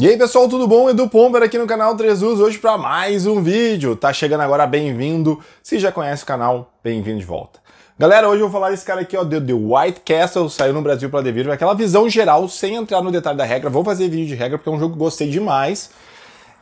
E aí pessoal, tudo bom? Edu Pomper aqui no canal 3 Us, hoje para mais um vídeo. Tá chegando agora, bem-vindo. Se já conhece o canal, bem-vindo de volta. Galera, hoje eu vou falar desse cara aqui, ó, The, The White Castle, saiu no Brasil pela Devir, aquela visão geral, sem entrar no detalhe da regra. Vou fazer vídeo de regra porque é um jogo que gostei demais.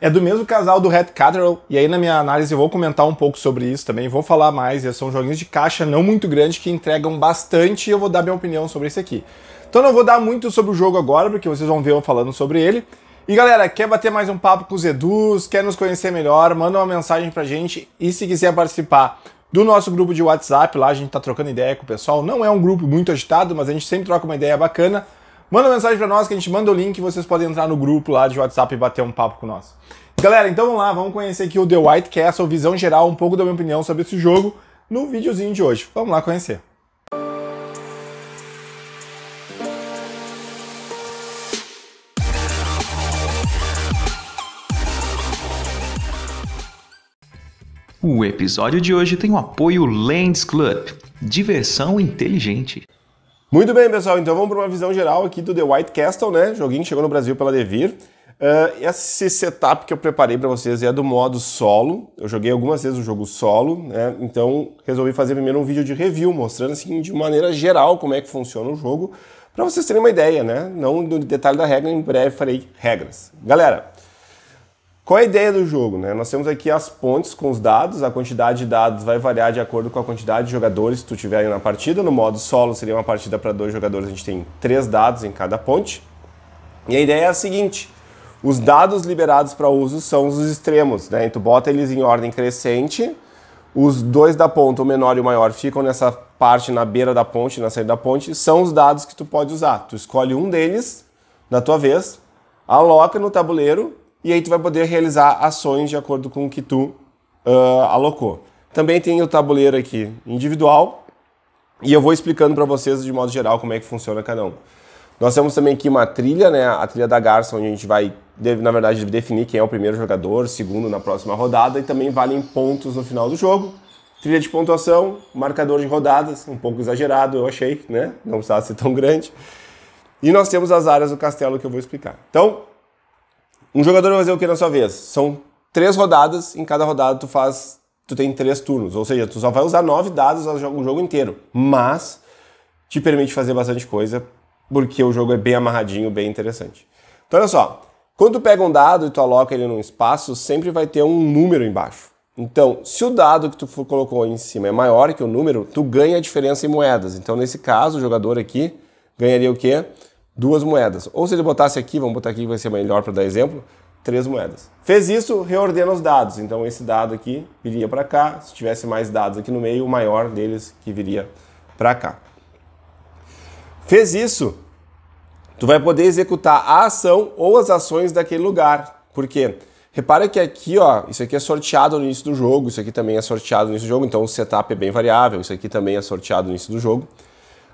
É do mesmo casal do Red Cathedral, e aí na minha análise eu vou comentar um pouco sobre isso também, vou falar mais, são joguinhos de caixa não muito grandes que entregam bastante e eu vou dar minha opinião sobre isso aqui. Então não vou dar muito sobre o jogo agora, porque vocês vão ver eu falando sobre ele, e galera, quer bater mais um papo com os Edus, quer nos conhecer melhor, manda uma mensagem pra gente e se quiser participar do nosso grupo de WhatsApp, lá a gente tá trocando ideia com o pessoal. Não é um grupo muito agitado, mas a gente sempre troca uma ideia bacana. Manda uma mensagem para nós que a gente manda o link e vocês podem entrar no grupo lá de WhatsApp e bater um papo com nós. Galera, então vamos lá, vamos conhecer aqui o The White sua visão geral, um pouco da minha opinião sobre esse jogo no videozinho de hoje. Vamos lá conhecer. O episódio de hoje tem o apoio Lens Club, diversão inteligente. Muito bem, pessoal, então vamos para uma visão geral aqui do The White Castle, né? Joguinho que chegou no Brasil pela Devir. Uh, esse setup que eu preparei para vocês é do modo solo. Eu joguei algumas vezes o jogo solo, né? Então resolvi fazer primeiro um vídeo de review, mostrando assim de maneira geral como é que funciona o jogo, para vocês terem uma ideia, né? Não no detalhe da regra, em breve farei regras. Galera, qual é a ideia do jogo? Né? Nós temos aqui as pontes com os dados, a quantidade de dados vai variar de acordo com a quantidade de jogadores que tu tiver na partida. No modo solo seria uma partida para dois jogadores, a gente tem três dados em cada ponte. E a ideia é a seguinte, os dados liberados para uso são os extremos, né? tu bota eles em ordem crescente, os dois da ponta, o menor e o maior, ficam nessa parte na beira da ponte, na saída da ponte, são os dados que tu pode usar. Tu escolhe um deles, na tua vez, aloca no tabuleiro e aí tu vai poder realizar ações de acordo com o que tu uh, alocou. Também tem o tabuleiro aqui individual e eu vou explicando para vocês de modo geral como é que funciona cada um. Nós temos também aqui uma trilha, né, a trilha da Garça, onde a gente vai, na verdade, definir quem é o primeiro jogador, segundo na próxima rodada e também valem pontos no final do jogo. Trilha de pontuação, marcador de rodadas, um pouco exagerado, eu achei, né? Não precisava ser tão grande. E nós temos as áreas do castelo que eu vou explicar. Então, um jogador vai fazer o que na sua vez? São três rodadas, em cada rodada tu faz. Tu tem três turnos, ou seja, tu só vai usar nove dados o jogo inteiro. Mas te permite fazer bastante coisa, porque o jogo é bem amarradinho, bem interessante. Então olha só, quando tu pega um dado e tu aloca ele num espaço, sempre vai ter um número embaixo. Então, se o dado que tu colocou em cima é maior que o número, tu ganha a diferença em moedas. Então, nesse caso, o jogador aqui ganharia o quê? duas moedas. Ou se ele botasse aqui, vamos botar aqui que vai ser melhor para dar exemplo, três moedas. Fez isso, reordena os dados. Então esse dado aqui viria para cá, se tivesse mais dados aqui no meio, o maior deles que viria para cá. Fez isso, tu vai poder executar a ação ou as ações daquele lugar. Por quê? Repara que aqui, ó, isso aqui é sorteado no início do jogo, isso aqui também é sorteado no início do jogo, então o setup é bem variável, isso aqui também é sorteado no início do jogo.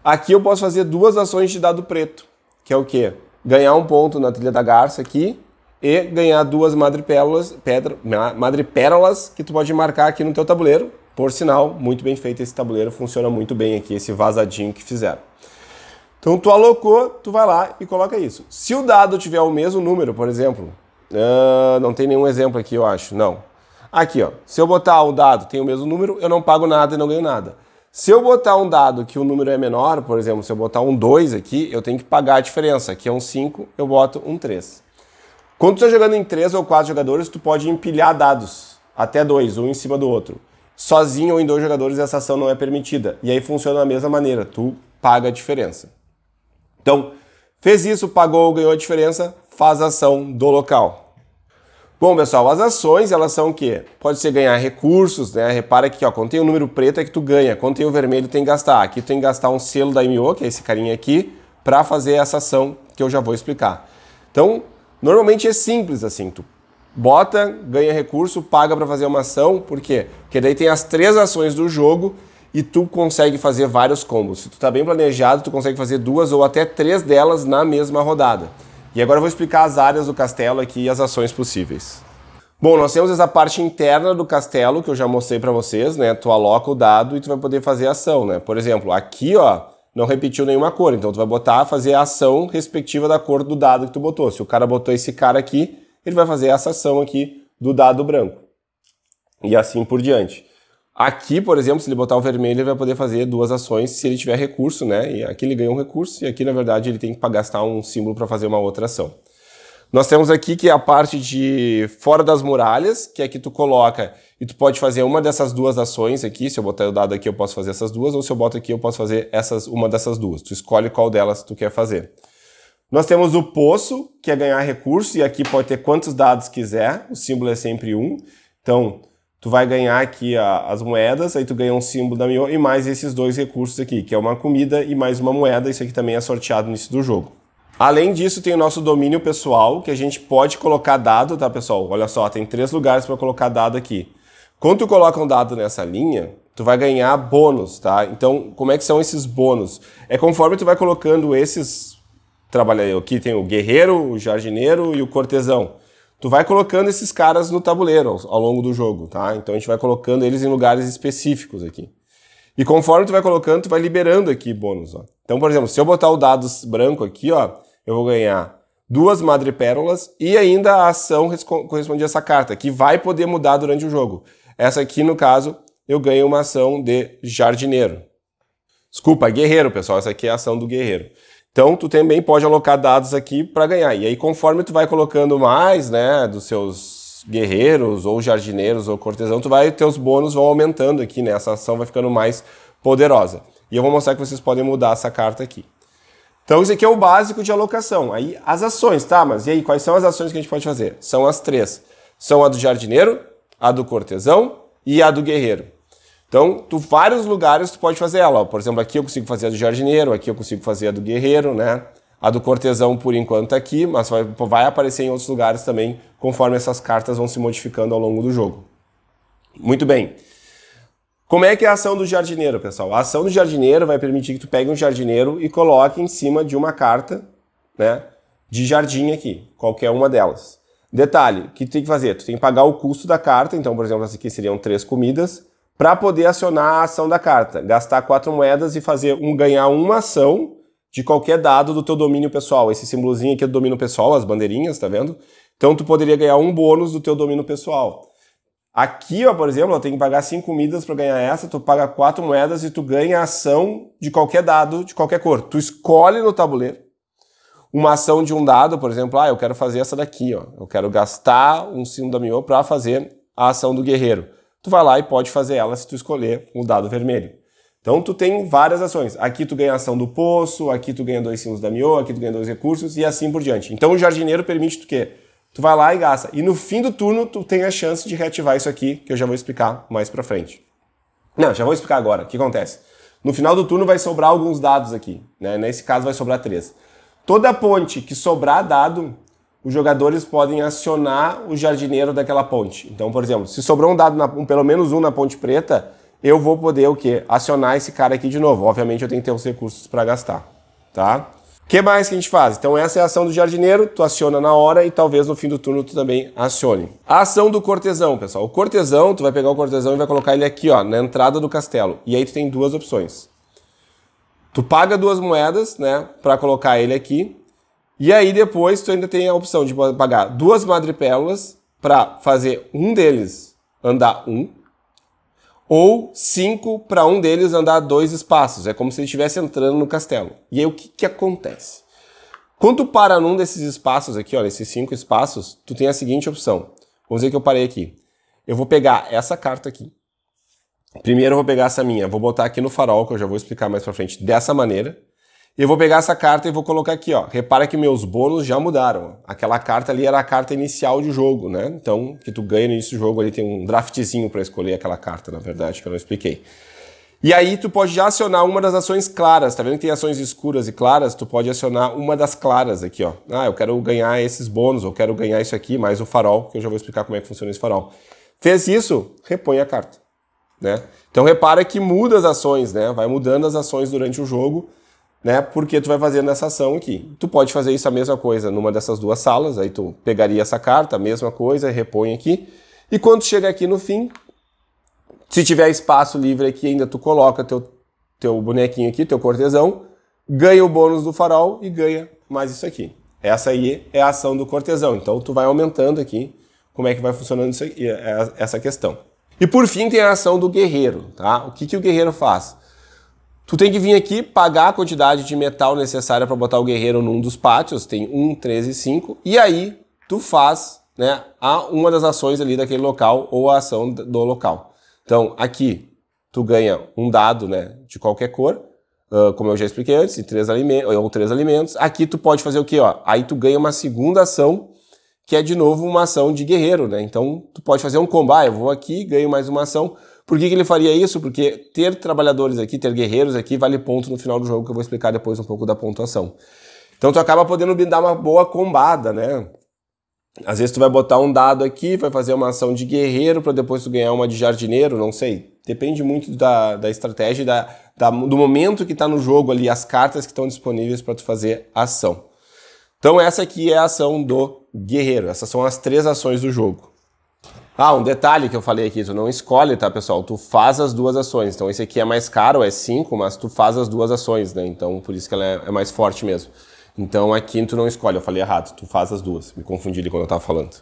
Aqui eu posso fazer duas ações de dado preto que é o quê? Ganhar um ponto na trilha da garça aqui e ganhar duas madrepérolas, madrepérolas que tu pode marcar aqui no teu tabuleiro. Por sinal, muito bem feito esse tabuleiro, funciona muito bem aqui, esse vazadinho que fizeram. Então tu alocou, tu vai lá e coloca isso. Se o dado tiver o mesmo número, por exemplo, uh, não tem nenhum exemplo aqui, eu acho, não. Aqui, ó, se eu botar o dado tem o mesmo número, eu não pago nada e não ganho nada. Se eu botar um dado que o número é menor, por exemplo, se eu botar um 2 aqui, eu tenho que pagar a diferença. Aqui é um 5, eu boto um 3. Quando você está jogando em 3 ou 4 jogadores, tu pode empilhar dados, até dois, um em cima do outro. Sozinho ou em dois jogadores, essa ação não é permitida. E aí funciona da mesma maneira, tu paga a diferença. Então, fez isso, pagou, ganhou a diferença, faz a ação do local. Bom, pessoal, as ações, elas são o quê? Pode ser ganhar recursos, né? Repara que, ó, quando tem o número preto é que tu ganha, quando tem o vermelho tem que gastar. Aqui tu tem que gastar um selo da MO, que é esse carinha aqui, para fazer essa ação que eu já vou explicar. Então, normalmente é simples assim, tu bota, ganha recurso, paga para fazer uma ação, por quê? Porque daí tem as três ações do jogo e tu consegue fazer vários combos. Se tu tá bem planejado, tu consegue fazer duas ou até três delas na mesma rodada. E agora eu vou explicar as áreas do castelo aqui e as ações possíveis. Bom, nós temos essa parte interna do castelo que eu já mostrei para vocês, né? Tu aloca o dado e tu vai poder fazer ação, né? Por exemplo, aqui, ó, não repetiu nenhuma cor, então tu vai botar, fazer a ação respectiva da cor do dado que tu botou. Se o cara botou esse cara aqui, ele vai fazer essa ação aqui do dado branco. E assim por diante. Aqui, por exemplo, se ele botar o vermelho, ele vai poder fazer duas ações se ele tiver recurso, né? E aqui ele ganha um recurso e aqui, na verdade, ele tem que gastar um símbolo para fazer uma outra ação. Nós temos aqui que é a parte de fora das muralhas, que é que tu coloca e tu pode fazer uma dessas duas ações aqui. Se eu botar o dado aqui, eu posso fazer essas duas, ou se eu boto aqui, eu posso fazer essas uma dessas duas. Tu escolhe qual delas tu quer fazer. Nós temos o poço, que é ganhar recurso, e aqui pode ter quantos dados quiser, o símbolo é sempre um. Então, tu vai ganhar aqui a, as moedas, aí tu ganha um símbolo da Mio e mais esses dois recursos aqui, que é uma comida e mais uma moeda, isso aqui também é sorteado no início do jogo. Além disso, tem o nosso domínio pessoal, que a gente pode colocar dado, tá pessoal? Olha só, tem três lugares para colocar dado aqui. Quando tu coloca um dado nessa linha, tu vai ganhar bônus, tá? Então, como é que são esses bônus? É conforme tu vai colocando esses... Trabalha aqui tem o guerreiro, o jardineiro e o cortesão tu vai colocando esses caras no tabuleiro ao, longo do jogo, tá? Então a gente vai colocando eles em lugares específicos aqui. E conforme tu vai colocando, tu vai liberando aqui bônus, ó. Então, por exemplo, se eu botar o dado branco aqui, ó, eu vou ganhar duas madrepérolas e ainda a ação correspondente a essa carta, que vai poder mudar durante o jogo. Essa aqui, no caso, eu ganho uma ação de jardineiro. Desculpa, guerreiro, pessoal. Essa aqui é a ação do guerreiro. Então, tu também pode alocar dados aqui para ganhar. E aí, conforme tu vai colocando mais, né, dos seus guerreiros, ou jardineiros, ou cortesão, tu vai, teus bônus vão aumentando aqui, né? Essa ação vai ficando mais poderosa. E eu vou mostrar que vocês podem mudar essa carta aqui. Então, isso aqui é o básico de alocação. Aí, as ações, tá? Mas e aí, quais são as ações que a gente pode fazer? São as três. São a do jardineiro, a do cortesão e a do guerreiro. Então, tu vários lugares tu pode fazer ela. Por exemplo, aqui eu consigo fazer a do jardineiro, aqui eu consigo fazer a do guerreiro, né? A do cortesão por enquanto tá aqui, mas vai, vai aparecer em outros lugares também, conforme essas cartas vão se modificando ao longo do jogo. Muito bem. Como é que é a ação do jardineiro, pessoal? A ação do jardineiro vai permitir que tu pegue um jardineiro e coloque em cima de uma carta, né, de jardim aqui, qualquer uma delas. Detalhe, o que tu tem que fazer? Tu tem que pagar o custo da carta, então, por exemplo, essa aqui seriam três comidas, para poder acionar a ação da carta. Gastar quatro moedas e fazer um ganhar uma ação de qualquer dado do teu domínio pessoal. Esse símbolozinho aqui é do domínio pessoal, as bandeirinhas, tá vendo? Então tu poderia ganhar um bônus do teu domínio pessoal. Aqui, ó, por exemplo, eu tenho que pagar cinco comidas para ganhar essa, tu paga quatro moedas e tu ganha a ação de qualquer dado, de qualquer cor. Tu escolhe no tabuleiro uma ação de um dado, por exemplo, ah, eu quero fazer essa daqui, ó. Eu quero gastar um sino da minha para fazer a ação do guerreiro tu vai lá e pode fazer ela se tu escolher o dado vermelho. Então tu tem várias ações. Aqui tu ganha ação do poço, aqui tu ganha dois símbolos da miô, aqui tu ganha dois recursos e assim por diante. Então o jardineiro permite tu quê? Tu vai lá e gasta. E no fim do turno tu tem a chance de reativar isso aqui, que eu já vou explicar mais pra frente. Não, já vou explicar agora. O que acontece? No final do turno vai sobrar alguns dados aqui. Né? Nesse caso vai sobrar três. Toda ponte que sobrar dado, os jogadores podem acionar o jardineiro daquela ponte. Então, por exemplo, se sobrou um dado, na, um, pelo menos um na ponte preta, eu vou poder o quê? Acionar esse cara aqui de novo. Obviamente eu tenho que ter os recursos para gastar, tá? O que mais que a gente faz? Então essa é a ação do jardineiro, tu aciona na hora e talvez no fim do turno tu também acione. A ação do cortesão, pessoal. O cortesão, tu vai pegar o cortesão e vai colocar ele aqui, ó, na entrada do castelo. E aí tu tem duas opções. Tu paga duas moedas, né, para colocar ele aqui, e aí depois tu ainda tem a opção de pagar duas madrepérolas para fazer um deles andar um, ou cinco para um deles andar dois espaços. É como se ele estivesse entrando no castelo. E aí o que, que acontece? Quando tu para num desses espaços aqui, olha, esses cinco espaços, tu tem a seguinte opção. Vamos dizer que eu parei aqui. Eu vou pegar essa carta aqui. Primeiro eu vou pegar essa minha, vou botar aqui no farol, que eu já vou explicar mais pra frente, dessa maneira. Eu vou pegar essa carta e vou colocar aqui, ó. Repara que meus bônus já mudaram. Aquela carta ali era a carta inicial de jogo, né? Então, que tu ganha no início do jogo, ali tem um draftzinho para escolher aquela carta, na verdade, que eu não expliquei. E aí tu pode já acionar uma das ações claras, tá vendo que tem ações escuras e claras? Tu pode acionar uma das claras aqui, ó. Ah, eu quero ganhar esses bônus, eu quero ganhar isso aqui, mais o farol, que eu já vou explicar como é que funciona esse farol. Fez isso, repõe a carta, né? Então repara que muda as ações, né? Vai mudando as ações durante o jogo né? Porque tu vai fazendo essa ação aqui. Tu pode fazer isso a mesma coisa numa dessas duas salas, aí tu pegaria essa carta, a mesma coisa, repõe aqui. E quando chega aqui no fim, se tiver espaço livre aqui ainda, tu coloca teu, teu bonequinho aqui, teu cortesão, ganha o bônus do farol e ganha mais isso aqui. Essa aí é a ação do cortesão. Então tu vai aumentando aqui como é que vai funcionando isso aqui, é, é essa questão. E por fim tem a ação do guerreiro, tá? O que, que o guerreiro faz? Tu tem que vir aqui pagar a quantidade de metal necessária para botar o guerreiro num dos pátios, tem 1, 13 e 5, e aí tu faz né, a uma das ações ali daquele local ou a ação do local. Então, aqui tu ganha um dado né, de qualquer cor, uh, como eu já expliquei antes, e três alimentos, ou três alimentos. Aqui tu pode fazer o quê? Ó? Aí tu ganha uma segunda ação, que é de novo uma ação de guerreiro. Né? Então, tu pode fazer um combate. Ah, eu vou aqui, ganho mais uma ação por que, que ele faria isso? Porque ter trabalhadores aqui, ter guerreiros aqui, vale ponto no final do jogo, que eu vou explicar depois um pouco da pontuação. Então tu acaba podendo dar uma boa combada, né? Às vezes tu vai botar um dado aqui, vai fazer uma ação de guerreiro para depois tu ganhar uma de jardineiro, não sei. Depende muito da, da estratégia, da, da do momento que está no jogo ali, as cartas que estão disponíveis para tu fazer ação. Então essa aqui é a ação do guerreiro. Essas são as três ações do jogo. Ah, um detalhe que eu falei aqui, tu não escolhe, tá, pessoal? Tu faz as duas ações. Então esse aqui é mais caro, é 5, mas tu faz as duas ações, né? Então por isso que ela é, é, mais forte mesmo. Então aqui tu não escolhe, eu falei errado, tu faz as duas. Me confundi ali quando eu tava falando.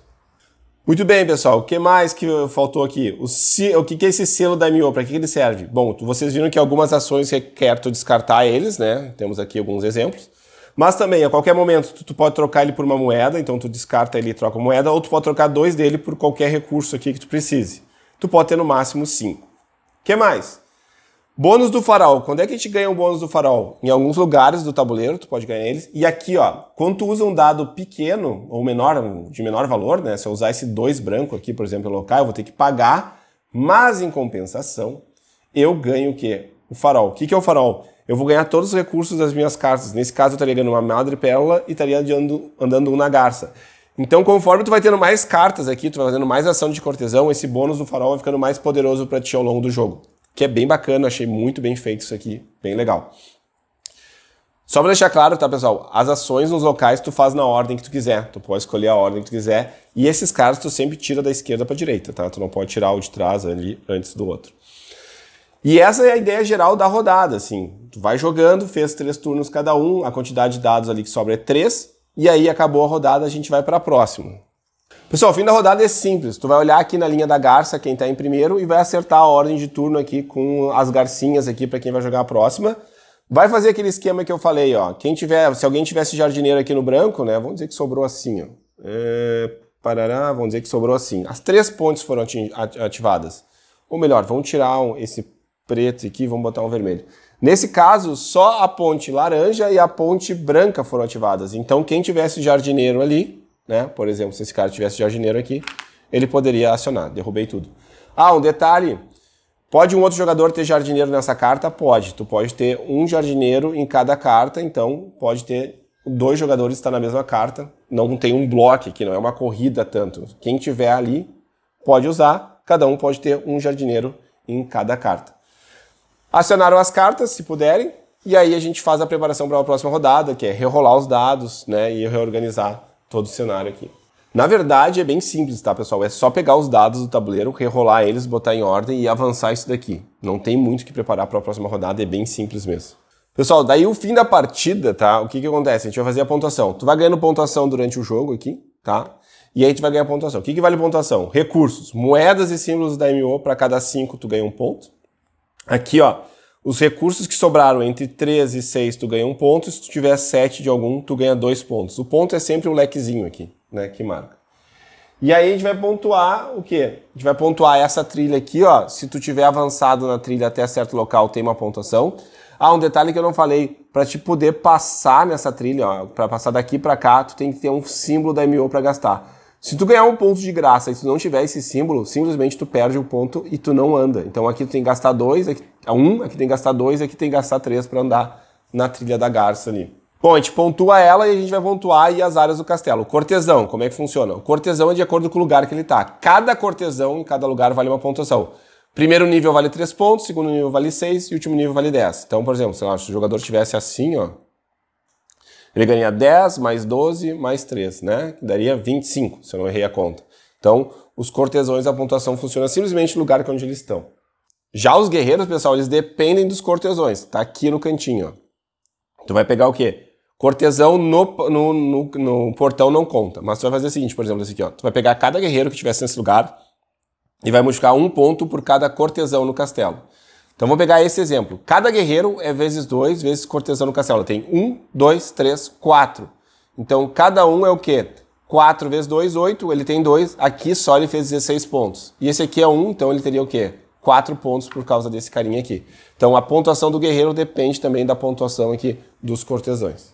Muito bem, pessoal. O que mais que faltou aqui? O, o que, é esse selo da MO? Para que, ele serve? Bom, vocês viram que algumas ações requer tu descartar eles, né? Temos aqui alguns exemplos. Mas também, a qualquer momento, tu, tu, pode trocar ele por uma moeda, então tu descarta ele e troca a moeda, ou tu pode trocar dois dele por qualquer recurso aqui que tu precise. Tu pode ter no máximo cinco. que mais? Bônus do farol. Quando é que a gente ganha o um bônus do farol? Em alguns lugares do tabuleiro, tu pode ganhar eles. E aqui, ó, quando tu usa um dado pequeno, ou menor, de menor valor, né? Se eu usar esse 2 branco aqui, por exemplo, local eu vou ter que pagar. Mas, em compensação, eu ganho o quê? O farol. O que, que é o farol? eu vou ganhar todos os recursos das minhas cartas. Nesse caso, eu estaria ganhando uma madre pérola e estaria andando, andando um na garça. Então, conforme tu vai tendo mais cartas aqui, tu vai fazendo mais ação de cortesão, esse bônus do farol vai ficando mais poderoso para ti ao longo do jogo. Que é bem bacana, achei muito bem feito isso aqui, bem legal. Só para deixar claro, tá, pessoal? As ações nos locais tu faz na ordem que tu quiser. Tu pode escolher a ordem que tu quiser. E esses caras tu sempre tira da esquerda para direita, tá? Tu não pode tirar o de trás ali antes do outro. E essa é a ideia geral da rodada, assim. Tu vai jogando, fez três turnos cada um, a quantidade de dados ali que sobra é três, e aí acabou a rodada, a gente vai para a próxima. Pessoal, o fim da rodada é simples. Tu vai olhar aqui na linha da garça quem está em primeiro e vai acertar a ordem de turno aqui com as garcinhas aqui para quem vai jogar a próxima. Vai fazer aquele esquema que eu falei, ó. Quem tiver, se alguém tivesse jardineiro aqui no branco, né? Vamos dizer que sobrou assim, ó. É, parará, vamos dizer que sobrou assim. As três pontes foram ativadas. Ou melhor, vamos tirar esse preto aqui vamos botar um vermelho. Nesse caso, só a ponte laranja e a ponte branca foram ativadas. Então, quem tivesse jardineiro ali, né, por exemplo, se esse cara tivesse jardineiro aqui, ele poderia acionar. Derrubei tudo. Ah, um detalhe. Pode um outro jogador ter jardineiro nessa carta? Pode. Tu pode ter um jardineiro em cada carta, então pode ter dois jogadores estar tá na mesma carta. Não tem um bloco que não é uma corrida tanto. Quem tiver ali pode usar. Cada um pode ter um jardineiro em cada carta. Acionaram as cartas, se puderem, e aí a gente faz a preparação para a próxima rodada, que é rerolar os dados, né, e reorganizar todo o cenário aqui. Na verdade, é bem simples, tá, pessoal? É só pegar os dados do tabuleiro, rerolar eles, botar em ordem e avançar isso daqui. Não tem muito que preparar para a próxima rodada, é bem simples mesmo. Pessoal, daí o fim da partida, tá? O que que acontece? A gente vai fazer a pontuação. Tu vai ganhando pontuação durante o jogo aqui, tá? E aí tu vai ganhar pontuação. O que que vale pontuação? Recursos, moedas e símbolos da MO para cada cinco tu ganha um ponto. Aqui, ó, os recursos que sobraram entre 13 e 6, tu ganha um ponto. Se tu tiver 7 de algum, tu ganha dois pontos. O ponto é sempre um lequezinho aqui, né, que marca. E aí a gente vai pontuar o quê? A gente vai pontuar essa trilha aqui, ó. Se tu tiver avançado na trilha até certo local, tem uma pontuação. Ah, um detalhe que eu não falei, para te poder passar nessa trilha, ó, para passar daqui para cá, tu tem que ter um símbolo da MO para gastar. Se tu ganhar um ponto de graça e tu não tiver esse símbolo, simplesmente tu perde o um ponto e tu não anda. Então aqui tu tem que gastar dois, aqui, ah, um, aqui tem que gastar dois, aqui tem que gastar três para andar na trilha da garça ali. Bom, a gente pontua ela e a gente vai pontuar aí as áreas do castelo. Cortesão, como é que funciona? O cortesão é de acordo com o lugar que ele tá. Cada cortesão em cada lugar vale uma pontuação. Primeiro nível vale 3 pontos, segundo nível vale 6 e último nível vale 10. Então, por exemplo, sei lá, se o jogador tivesse assim, ó, ele ganha 10 mais 12 mais 3, né? daria 25, se eu não errei a conta. Então, os cortesões, a pontuação funciona simplesmente no lugar onde eles estão. Já os guerreiros, pessoal, eles dependem dos cortesões. Tá aqui no cantinho, ó. Tu vai pegar o quê? Cortesão no, no, no, no portão não conta. Mas tu vai fazer o seguinte, por exemplo, esse aqui, ó. Tu vai pegar cada guerreiro que estivesse nesse lugar e vai modificar um ponto por cada cortesão no castelo. Então vou pegar esse exemplo. Cada guerreiro é vezes 2 vezes cortesão no castelo. Tem 1, 2, 3, 4. Então cada um é o quê? 4 vezes 2, 8. Ele tem 2. Aqui só ele fez 16 pontos. E esse aqui é 1, então ele teria o quê? 4 pontos por causa desse carinha aqui. Então a pontuação do guerreiro depende também da pontuação aqui dos cortesões.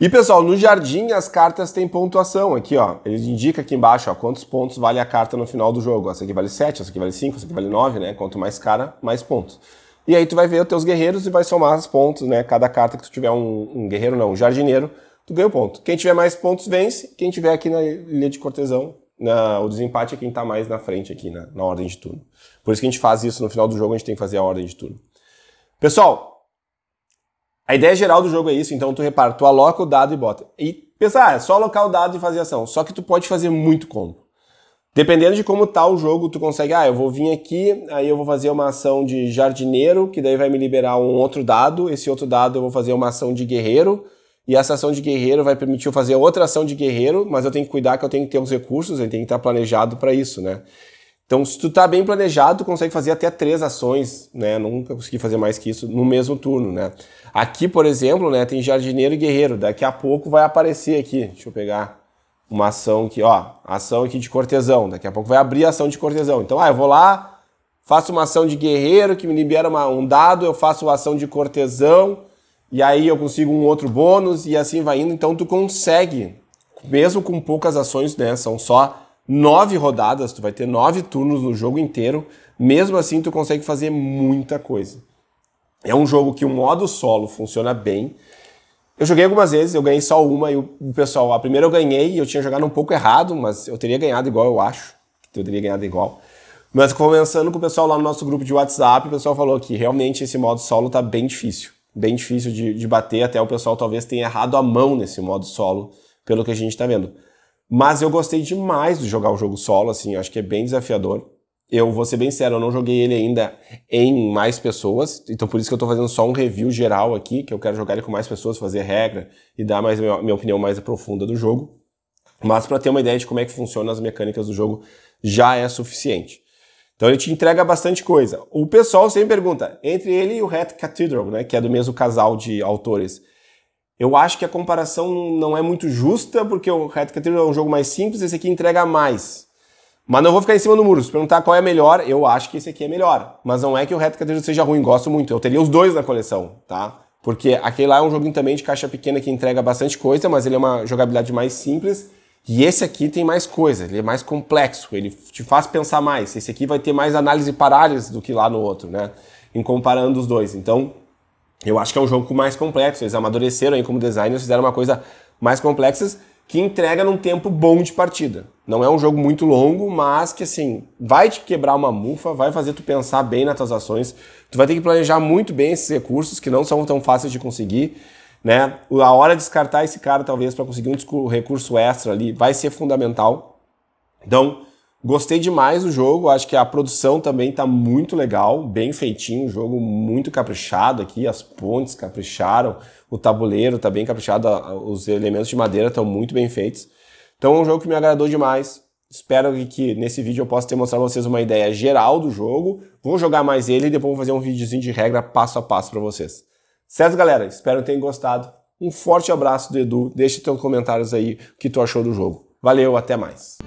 E pessoal, no jardim as cartas têm pontuação aqui, ó. Ele indica aqui embaixo, ó, quantos pontos vale a carta no final do jogo. Essa aqui vale 7, essa aqui vale 5, essa aqui vale 9, né? Quanto mais cara, mais pontos. E aí tu vai ver os teus guerreiros e vai somar os pontos, né? Cada carta que tu tiver um, um guerreiro, não, um jardineiro, tu ganha o um ponto. Quem tiver mais pontos vence, quem tiver aqui na ilha de cortesão, na, o desempate é quem tá mais na frente aqui, na ordem de turno. Por isso que a gente faz isso no final do jogo, a gente tem que fazer a ordem de turno. Pessoal, a ideia geral do jogo é isso, então tu repara, tu aloca o dado e bota. E pensa, ah, é só alocar o dado e fazer ação. Só que tu pode fazer muito combo. Dependendo de como tá o jogo, tu consegue, ah, eu vou vir aqui, aí eu vou fazer uma ação de jardineiro, que daí vai me liberar um outro dado, esse outro dado eu vou fazer uma ação de guerreiro, e essa ação de guerreiro vai permitir eu fazer outra ação de guerreiro, mas eu tenho que cuidar que eu tenho que ter os recursos, eu tenho que estar planejado para isso, né? Então, se tu tá bem planejado, tu consegue fazer até três ações, né? Nunca consegui fazer mais que isso no mesmo turno, né? Aqui, por exemplo, né, tem jardineiro e guerreiro. Daqui a pouco vai aparecer aqui. Deixa eu pegar uma ação aqui, ó, ação aqui de cortesão. Daqui a pouco vai abrir a ação de cortesão. Então, ah, eu vou lá, faço uma ação de guerreiro que me libera uma, um dado, eu faço uma ação de cortesão e aí eu consigo um outro bônus e assim vai indo. Então, tu consegue, mesmo com poucas ações, né? São só nove rodadas, tu vai ter nove turnos no jogo inteiro, mesmo assim tu consegue fazer muita coisa. É um jogo que o modo solo funciona bem. Eu joguei algumas vezes, eu ganhei só uma e o pessoal, a primeira eu ganhei e eu tinha jogado um pouco errado, mas eu teria ganhado igual, eu acho. Eu teria ganhado igual. Mas conversando com o pessoal lá no nosso grupo de WhatsApp, o pessoal falou que realmente esse modo solo tá bem difícil. Bem difícil de, de bater, até o pessoal talvez tenha errado a mão nesse modo solo, pelo que a gente está vendo. Mas eu gostei demais de jogar o jogo solo, assim, acho que é bem desafiador. Eu vou ser bem sério, eu não joguei ele ainda em mais pessoas, então por isso que eu tô fazendo só um review geral aqui, que eu quero jogar ele com mais pessoas, fazer regra e dar mais minha opinião mais profunda do jogo. Mas para ter uma ideia de como é que funcionam as mecânicas do jogo, já é suficiente. Então ele te entrega bastante coisa. O pessoal sempre pergunta, entre ele e o Hat Cathedral, né, que é do mesmo casal de autores, eu acho que a comparação não é muito justa, porque o Red Cathedral é um jogo mais simples, esse aqui entrega mais. Mas não vou ficar em cima do muro. Se perguntar qual é melhor, eu acho que esse aqui é melhor. Mas não é que o Red Cathedral seja ruim, gosto muito. Eu teria os dois na coleção, tá? Porque aquele lá é um joguinho também de caixa pequena que entrega bastante coisa, mas ele é uma jogabilidade mais simples. E esse aqui tem mais coisa, ele é mais complexo, ele te faz pensar mais. Esse aqui vai ter mais análise parálise do que lá no outro, né? Em comparando os dois. Então, eu acho que é um jogo mais complexo. Eles amadureceram aí como designers, fizeram uma coisa mais complexa que entrega num tempo bom de partida. Não é um jogo muito longo, mas que assim, vai te quebrar uma mufa, vai fazer tu pensar bem nas tuas ações. Tu vai ter que planejar muito bem esses recursos que não são tão fáceis de conseguir, né? A hora de descartar esse cara talvez para conseguir um recurso extra ali vai ser fundamental. Então, Gostei demais do jogo, acho que a produção também tá muito legal, bem feitinho, um jogo muito caprichado aqui, as pontes capricharam, o tabuleiro tá bem caprichado, os elementos de madeira estão muito bem feitos. Então é um jogo que me agradou demais. Espero que nesse vídeo eu possa ter mostrado vocês uma ideia geral do jogo. Vou jogar mais ele e depois vou fazer um videozinho de regra passo a passo para vocês. Certo, galera? Espero que tenham gostado. Um forte abraço do Edu. Deixe seus comentários aí o que tu achou do jogo. Valeu, até mais.